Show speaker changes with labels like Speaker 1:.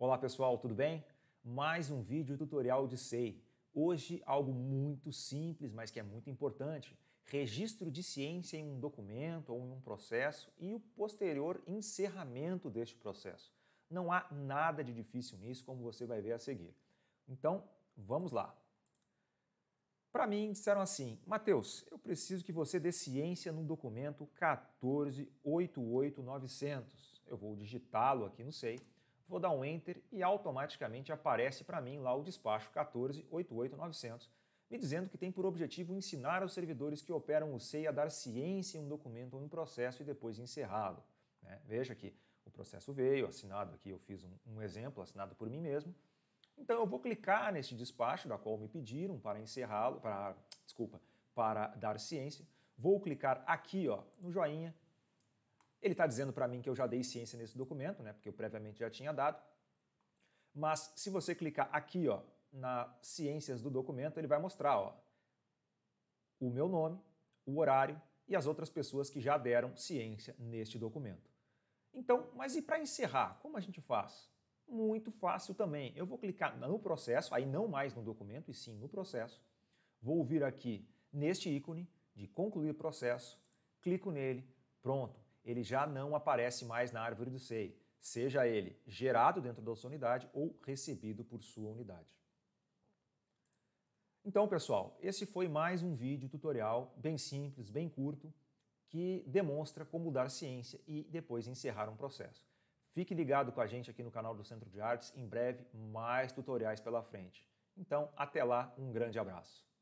Speaker 1: Olá pessoal, tudo bem? Mais um vídeo tutorial de SEI. Hoje algo muito simples, mas que é muito importante. Registro de ciência em um documento ou em um processo e o posterior encerramento deste processo. Não há nada de difícil nisso, como você vai ver a seguir. Então, vamos lá. Para mim, disseram assim, Mateus, eu preciso que você dê ciência no documento 1488900. Eu vou digitá-lo aqui no SEI vou dar um Enter e automaticamente aparece para mim lá o despacho 1488900, me dizendo que tem por objetivo ensinar aos servidores que operam o SEI a dar ciência em um documento ou um processo e depois encerrá-lo. Né? Veja que o processo veio, assinado aqui, eu fiz um, um exemplo assinado por mim mesmo. Então eu vou clicar neste despacho da qual me pediram para encerrá-lo, para, desculpa, para dar ciência. Vou clicar aqui ó, no joinha ele está dizendo para mim que eu já dei ciência nesse documento, né, porque eu previamente já tinha dado. Mas se você clicar aqui ó, na ciências do documento, ele vai mostrar ó, o meu nome, o horário e as outras pessoas que já deram ciência neste documento. Então, mas e para encerrar, como a gente faz? Muito fácil também. Eu vou clicar no processo, aí não mais no documento, e sim no processo. Vou vir aqui neste ícone de concluir processo, clico nele, pronto ele já não aparece mais na árvore do SEI, seja ele gerado dentro da sua unidade ou recebido por sua unidade. Então, pessoal, esse foi mais um vídeo tutorial bem simples, bem curto, que demonstra como dar ciência e depois encerrar um processo. Fique ligado com a gente aqui no canal do Centro de Artes, em breve mais tutoriais pela frente. Então, até lá, um grande abraço.